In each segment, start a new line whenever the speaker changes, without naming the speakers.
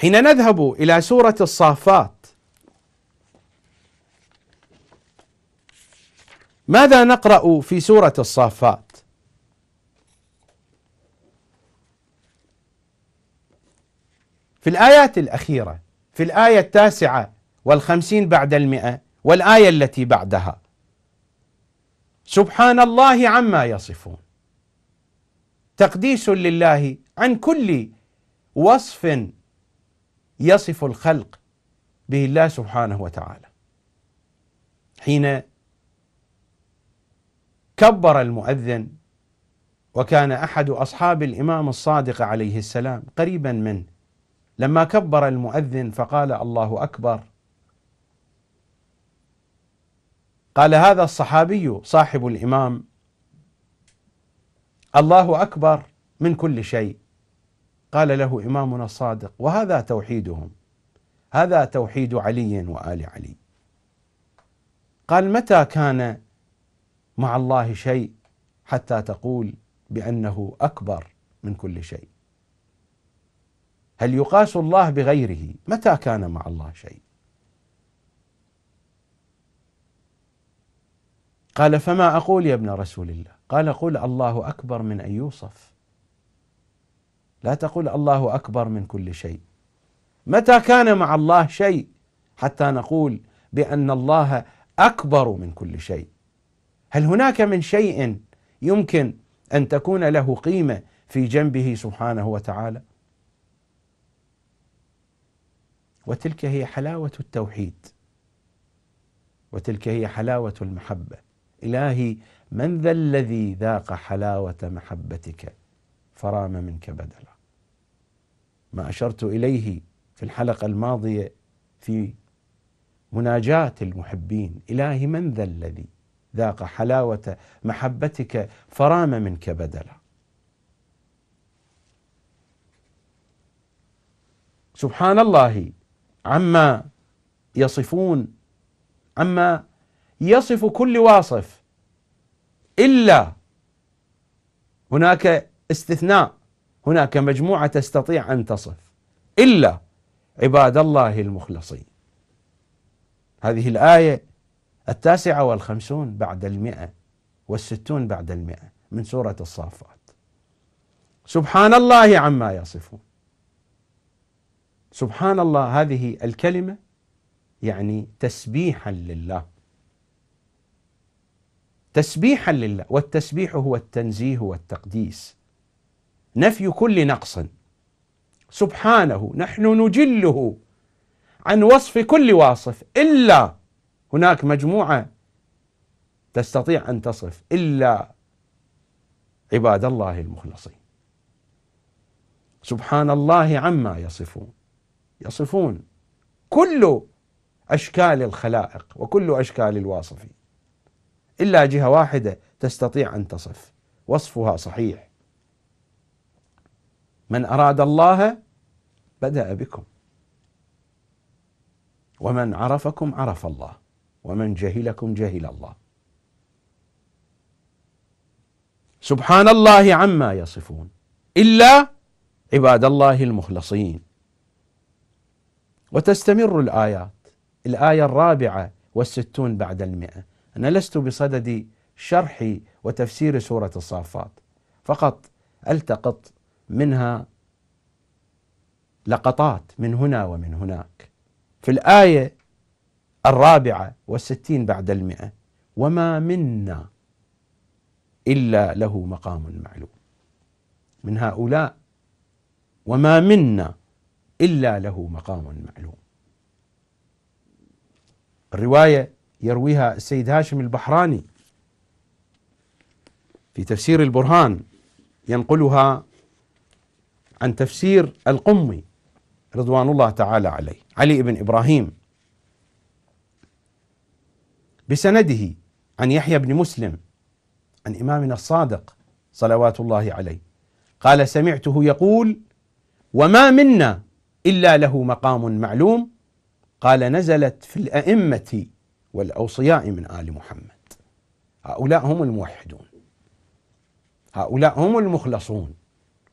حين نذهب إلى سورة الصافات ماذا نقرأ في سورة الصافات؟ في الآيات الأخيرة في الآية التاسعة والخمسين بعد المئة والآية التي بعدها سبحان الله عما يصفون تقديس لله عن كل وصف يصف الخلق به الله سبحانه وتعالى حين كبر المؤذن وكان احد اصحاب الامام الصادق عليه السلام قريبا منه لما كبر المؤذن فقال الله اكبر قال هذا الصحابي صاحب الامام الله اكبر من كل شيء قال له إمامنا الصادق وهذا توحيدهم هذا توحيد علي وآل علي قال متى كان مع الله شيء حتى تقول بأنه أكبر من كل شيء هل يقاس الله بغيره متى كان مع الله شيء قال فما أقول يا ابن رسول الله قال قل الله أكبر من أن يوصف لا تقول الله اكبر من كل شيء متى كان مع الله شيء حتى نقول بان الله اكبر من كل شيء هل هناك من شيء يمكن ان تكون له قيمه في جنبه سبحانه وتعالى وتلك هي حلاوه التوحيد وتلك هي حلاوه المحبه الهي من ذا الذي ذاق حلاوه محبتك فرام منك بدلا ما اشرت اليه في الحلقه الماضيه في مناجاه المحبين الهي من ذا الذي ذاق حلاوه محبتك فرام منك بدلا سبحان الله عما يصفون عما يصف كل واصف الا هناك استثناء هناك مجموعة تستطيع أن تصف إلا عباد الله المخلصين هذه الآية التاسعة والخمسون بعد المئة والستون بعد المئة من سورة الصافات سبحان الله عما يصفون سبحان الله هذه الكلمة يعني تسبيحا لله تسبيحا لله والتسبيح هو التنزيه والتقديس نفي كل نقص سبحانه نحن نجله عن وصف كل واصف الا هناك مجموعه تستطيع ان تصف الا عباد الله المخلصين سبحان الله عما يصفون يصفون كل اشكال الخلائق وكل اشكال الواصفين الا جهه واحده تستطيع ان تصف وصفها صحيح من أراد الله بدأ بكم ومن عرفكم عرف الله ومن جهلكم جهل الله سبحان الله عما يصفون إلا عباد الله المخلصين وتستمر الآيات الآية الرابعة والستون بعد المئة أنا لست بصدد شرح وتفسير سورة الصافات فقط ألتقط منها لقطات من هنا ومن هناك في الآية الرابعة والستين بعد المئة وما منا إلا له مقام معلوم من هؤلاء وما منا إلا له مقام معلوم الرواية يرويها السيد هاشم البحراني في تفسير البرهان ينقلها عن تفسير القمي رضوان الله تعالى عليه علي بن إبراهيم بسنده عن يحيى بن مسلم عن إمامنا الصادق صلوات الله عليه قال سمعته يقول وما منا إلا له مقام معلوم قال نزلت في الأئمة والأوصياء من آل محمد هؤلاء هم الموحدون هؤلاء هم المخلصون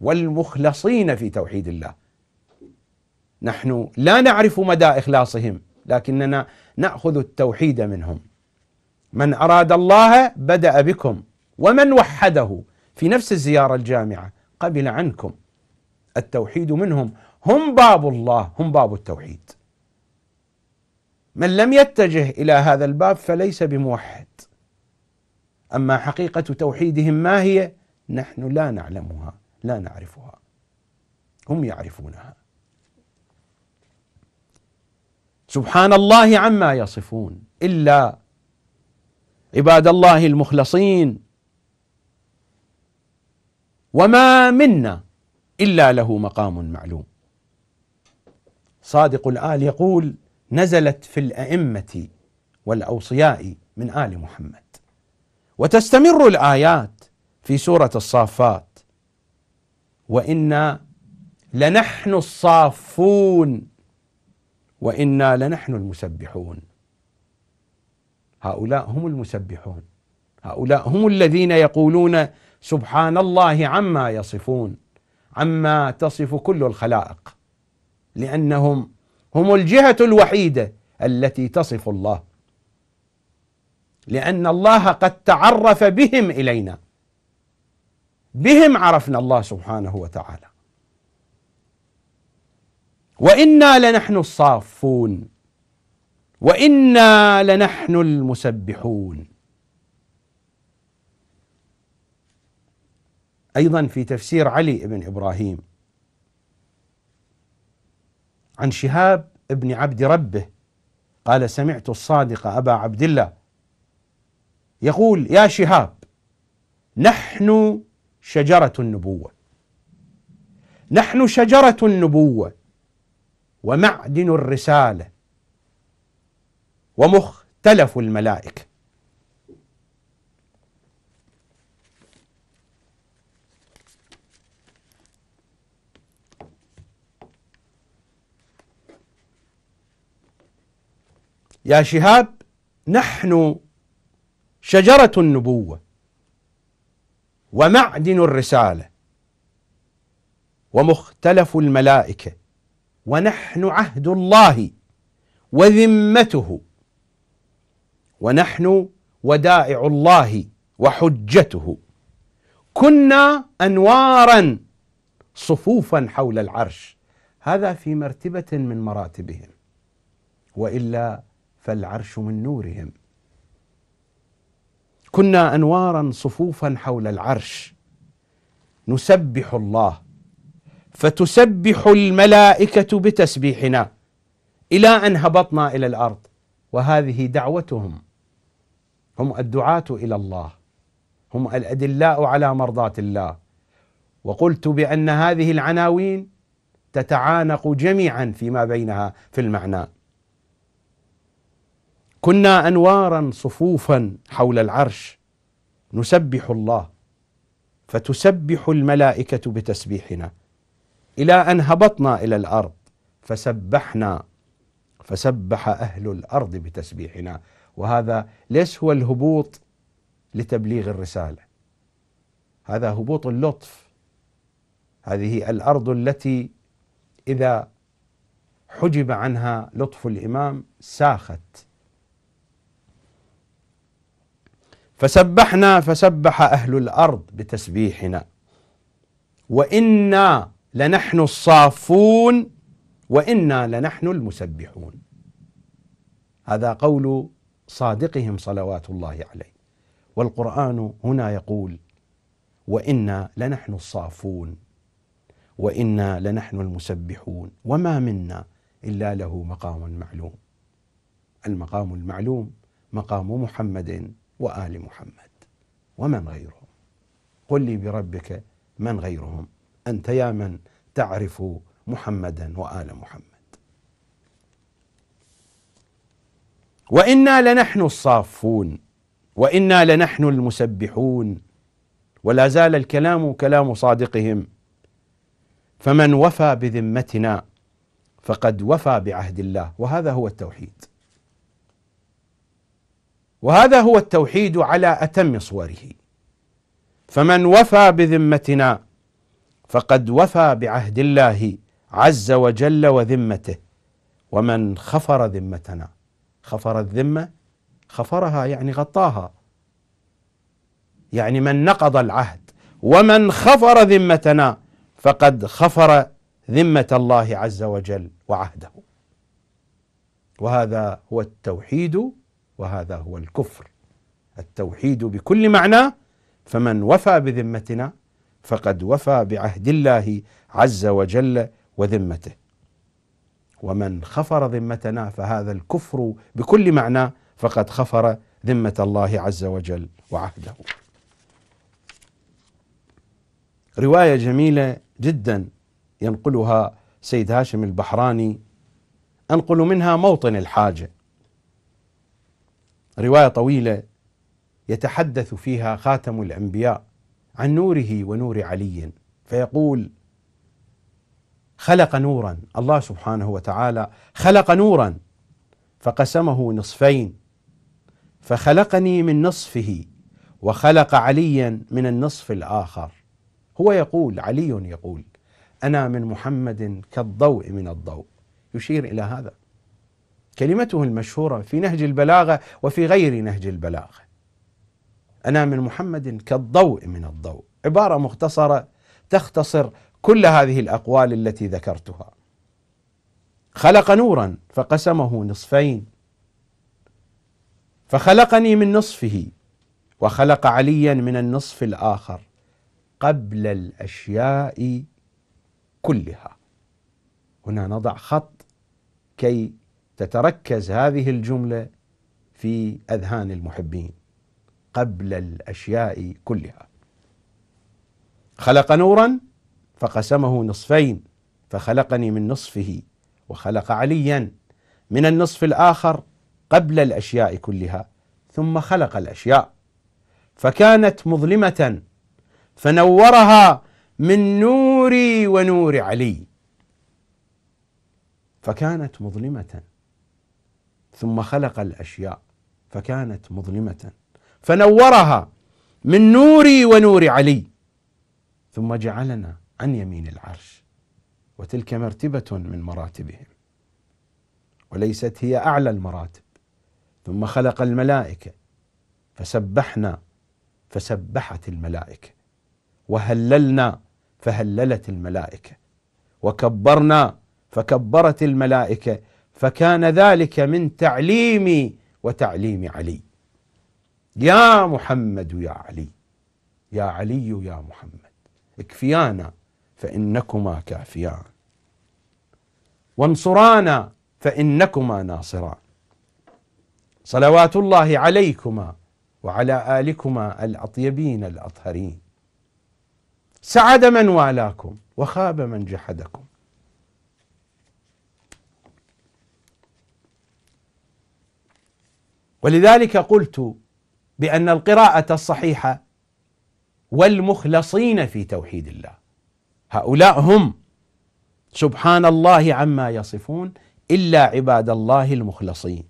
والمخلصين في توحيد الله نحن لا نعرف مدى اخلاصهم لكننا ناخذ التوحيد منهم من اراد الله بدا بكم ومن وحده في نفس الزياره الجامعه قبل عنكم التوحيد منهم هم باب الله هم باب التوحيد من لم يتجه الى هذا الباب فليس بموحد اما حقيقه توحيدهم ما هي نحن لا نعلمها لا نعرفها هم يعرفونها سبحان الله عما يصفون الا عباد الله المخلصين وما منا الا له مقام معلوم صادق الآل يقول نزلت في الأئمة والأوصياء من آل محمد وتستمر الآيات في سورة الصافات وإنا لنحن الصافون وإنا لنحن المسبحون هؤلاء هم المسبحون هؤلاء هم الذين يقولون سبحان الله عما يصفون عما تصف كل الخلائق لأنهم هم الجهة الوحيدة التي تصف الله لأن الله قد تعرف بهم إلينا بهم عرفنا الله سبحانه وتعالى وانا لنحن الصافون وانا لنحن المسبحون ايضا في تفسير علي بن ابراهيم عن شهاب بن عبد ربه قال سمعت الصادق ابا عبد الله يقول يا شهاب نحن شجرة النبوة نحن شجرة النبوة ومعدن الرسالة ومختلف الملائكة يا شهاب نحن شجرة النبوة ومعدن الرسالة ومختلف الملائكة ونحن عهد الله وذمته ونحن ودائع الله وحجته كنا أنوارا صفوفا حول العرش هذا في مرتبة من مراتبهم وإلا فالعرش من نورهم كنا انوارا صفوفا حول العرش نسبح الله فتسبح الملائكه بتسبيحنا الى ان هبطنا الى الارض وهذه دعوتهم هم الدعاه الى الله هم الادلاء على مرضاه الله وقلت بان هذه العناوين تتعانق جميعا فيما بينها في المعنى كنا انوارا صفوفا حول العرش نسبح الله فتسبح الملائكه بتسبيحنا الى ان هبطنا الى الارض فسبحنا فسبح اهل الارض بتسبيحنا وهذا ليس هو الهبوط لتبليغ الرساله هذا هبوط اللطف هذه الارض التي اذا حجب عنها لطف الامام ساخت فسبحنا فسبح أهل الأرض بتسبيحنا وإنا لنحن الصافون وإنا لنحن المسبحون هذا قول صادقهم صلوات الله عليه والقرآن هنا يقول وإنا لنحن الصافون وإنا لنحن المسبحون وما منا إلا له مقام معلوم المقام المعلوم مقام محمد وآل محمد ومن غيرهم قل لي بربك من غيرهم أنت يا من تعرف محمدا وآل محمد وإنا لنحن الصافون وإنا لنحن المسبحون ولا زال الكلام كلام صادقهم فمن وفى بذمتنا فقد وفى بعهد الله وهذا هو التوحيد وهذا هو التوحيد على اتم صوره فمن وفى بذمتنا فقد وفى بعهد الله عز وجل وذمته ومن خفر ذمتنا خفر الذمه خفرها يعني غطاها يعني من نقض العهد ومن خفر ذمتنا فقد خفر ذمه الله عز وجل وعهده وهذا هو التوحيد وهذا هو الكفر التوحيد بكل معنى فمن وفى بذمتنا فقد وفى بعهد الله عز وجل وذمته ومن خفر ذمتنا فهذا الكفر بكل معنى فقد خفر ذمه الله عز وجل وعهده روايه جميله جدا ينقلها سيد هاشم البحراني انقل منها موطن الحاجه روايه طويله يتحدث فيها خاتم الانبياء عن نوره ونور علي فيقول خلق نورا الله سبحانه وتعالى خلق نورا فقسمه نصفين فخلقني من نصفه وخلق عليا من النصف الاخر هو يقول علي يقول انا من محمد كالضوء من الضوء يشير الى هذا كلمته المشهورة في نهج البلاغة وفي غير نهج البلاغة أنا من محمد كالضوء من الضوء عبارة مختصرة تختصر كل هذه الأقوال التي ذكرتها خلق نورا فقسمه نصفين فخلقني من نصفه وخلق عليا من النصف الآخر قبل الأشياء كلها هنا نضع خط كي تتركز هذه الجمله في اذهان المحبين قبل الاشياء كلها خلق نورا فقسمه نصفين فخلقني من نصفه وخلق عليا من النصف الاخر قبل الاشياء كلها ثم خلق الاشياء فكانت مظلمه فنورها من نوري ونور علي فكانت مظلمه ثم خلق الاشياء فكانت مظلمه فنورها من نوري ونور علي ثم جعلنا عن يمين العرش وتلك مرتبه من مراتبهم وليست هي اعلى المراتب ثم خلق الملائكه فسبحنا فسبحت الملائكه وهللنا فهللت الملائكه وكبرنا فكبرت الملائكه فكان ذلك من تعليمي وتعليم علي يا محمد يا علي يا علي يا محمد اكفيانا فانكما كافيان وانصرانا فانكما ناصران صلوات الله عليكما وعلى الكما الاطيبين الاطهرين سعد من والاكم وخاب من جحدكم ولذلك قلت بأن القراءة الصحيحة والمخلصين في توحيد الله هؤلاء هم سبحان الله عما يصفون إلا عباد الله المخلصين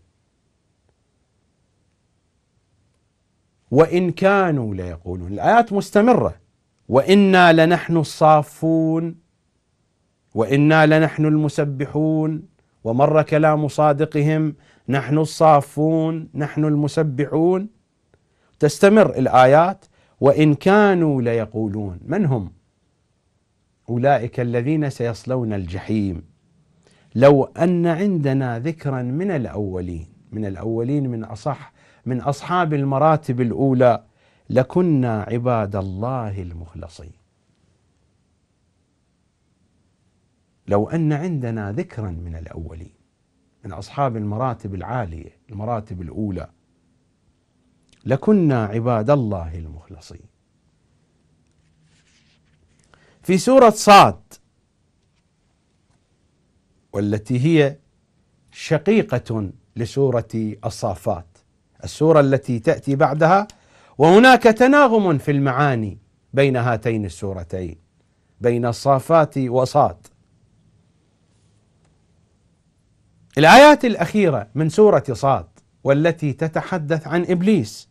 وإن كانوا ليقولون الآيات مستمرة وإنا لنحن الصافون وإنا لنحن المسبحون ومر كلام صادقهم نحن الصافون نحن المسبحون تستمر الآيات وإن كانوا ليقولون من هم أولئك الذين سيصلون الجحيم لو أن عندنا ذكرا من الأولين من الأولين من أصح من أصحاب المراتب الأولى لكنا عباد الله المخلصين لو أن عندنا ذكرا من الأولين من أصحاب المراتب العالية المراتب الأولى لكنا عباد الله المخلصين في سورة صاد والتي هي شقيقة لسورة الصافات السورة التي تأتي بعدها وهناك تناغم في المعاني بين هاتين السورتين بين الصافات وصاد الآيات الأخيرة من سورة صاد والتي تتحدث عن إبليس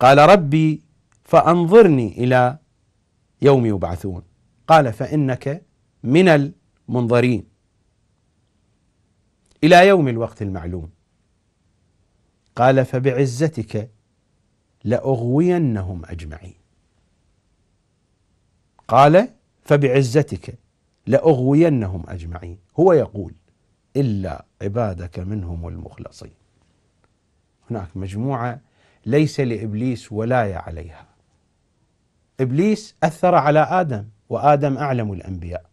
قال ربي فأنظرني إلى يوم يبعثون قال فإنك من المنظرين إلى يوم الوقت المعلوم قال فبعزتك لأغوينهم أجمعين قال فبعزتك لأغوينهم أجمعين هو يقول إلا عبادك منهم المخلصين هناك مجموعة ليس لإبليس ولاية عليها إبليس أثر على آدم وآدم أعلم الأنبياء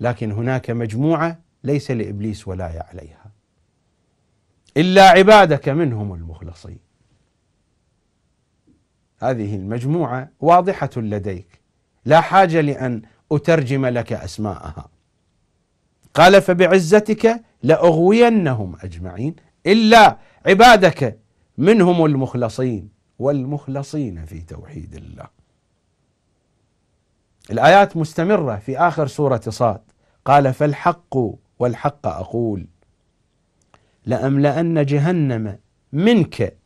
لكن هناك مجموعة ليس لإبليس ولاية عليها إلا عبادك منهم المخلصين هذه المجموعة واضحة لديك لا حاجة لأن أترجم لك أسماءها قال فبعزتك لأغوينهم أجمعين إلا عبادك منهم المخلصين والمخلصين في توحيد الله الآيات مستمرة في آخر سورة صاد قال فالحق والحق أقول لأملأن جهنم منك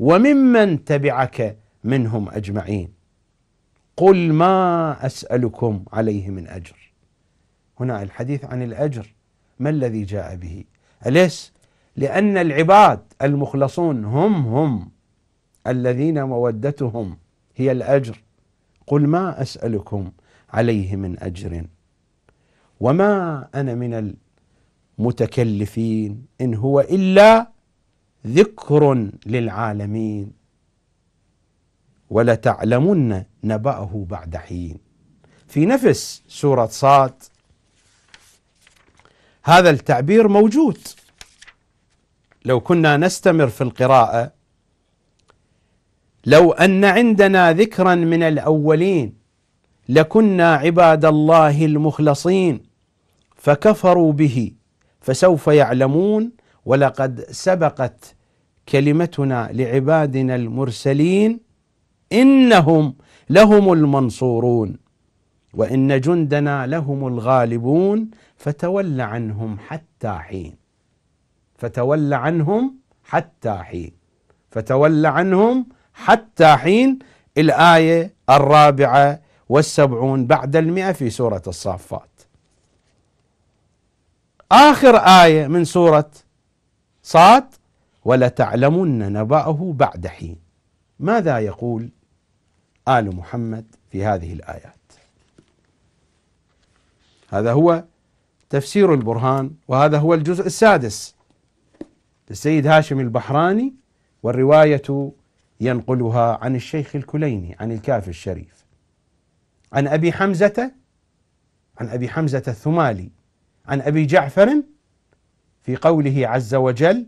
وممن تبعك منهم أجمعين قل ما أسألكم عليه من أجر هنا الحديث عن الأجر ما الذي جاء به أليس لأن العباد المخلصون هم هم الذين مودتهم هي الأجر قل ما أسألكم عليه من أجر وما أنا من المتكلفين إن هو إلا ذكر للعالمين ولتعلمن نبأه بعد حين في نفس سورة صاد هذا التعبير موجود لو كنا نستمر في القراءه لو ان عندنا ذكرا من الاولين لكنا عباد الله المخلصين فكفروا به فسوف يعلمون ولقد سبقت كلمتنا لعبادنا المرسلين انهم لهم المنصورون وإن جندنا لهم الغالبون فتول عنهم حتى حين فتول عنهم حتى حين فتول عنهم حتى حين الآية الرابعة والسبعون بعد المئة في سورة الصافات آخر آية من سورة صاد ولتعلمن نبأه بعد حين ماذا يقول آل محمد في هذه الآيات هذا هو تفسير البرهان وهذا هو الجزء السادس للسيد هاشم البحراني والرواية ينقلها عن الشيخ الكليني عن الكافي الشريف عن أبي حمزة عن أبي حمزة الثمالي عن أبي جعفر في قوله عز وجل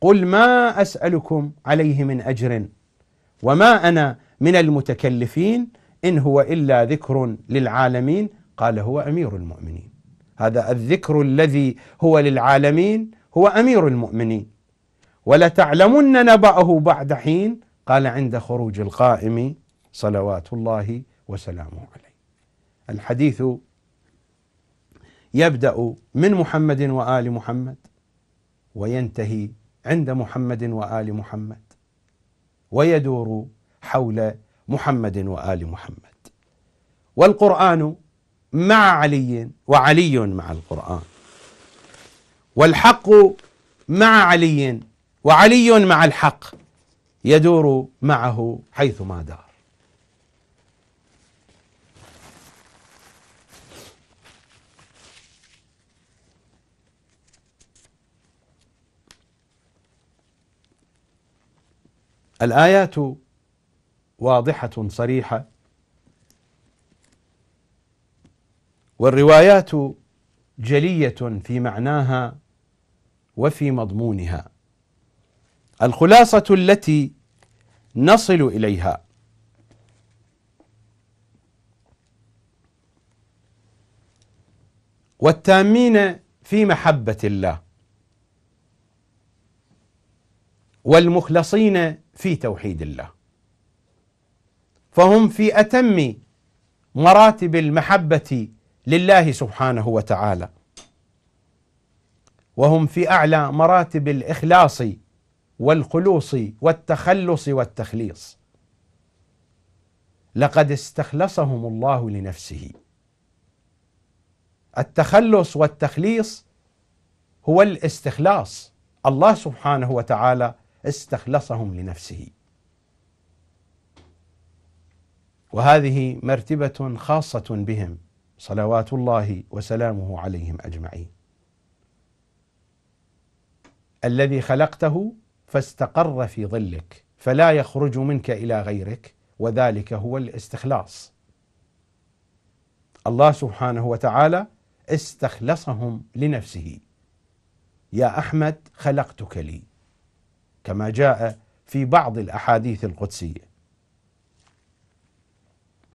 قل ما أسألكم عليه من أجر وما أنا من المتكلفين إن هو إلا ذكر للعالمين قال هو امير المؤمنين هذا الذكر الذي هو للعالمين هو امير المؤمنين ولتعلمن نبأه بعد حين قال عند خروج القائم صلوات الله وسلامه عليه الحديث يبدأ من محمد وآل محمد وينتهي عند محمد وآل محمد ويدور حول محمد وآل محمد والقرآن مع علي وعلي مع القرآن والحق مع علي وعلي مع الحق يدور معه حيثما دار الآيات واضحة صريحة والروايات جليه في معناها وفي مضمونها الخلاصه التي نصل اليها والتامين في محبه الله والمخلصين في توحيد الله فهم في اتم مراتب المحبه لله سبحانه وتعالى وهم في اعلى مراتب الاخلاص والخلوص والتخلص والتخليص لقد استخلصهم الله لنفسه التخلص والتخليص هو الاستخلاص الله سبحانه وتعالى استخلصهم لنفسه وهذه مرتبه خاصه بهم صلوات الله وسلامه عليهم اجمعين الذي خلقته فاستقر في ظلك فلا يخرج منك الى غيرك وذلك هو الاستخلاص الله سبحانه وتعالى استخلصهم لنفسه يا احمد خلقتك لي كما جاء في بعض الاحاديث القدسيه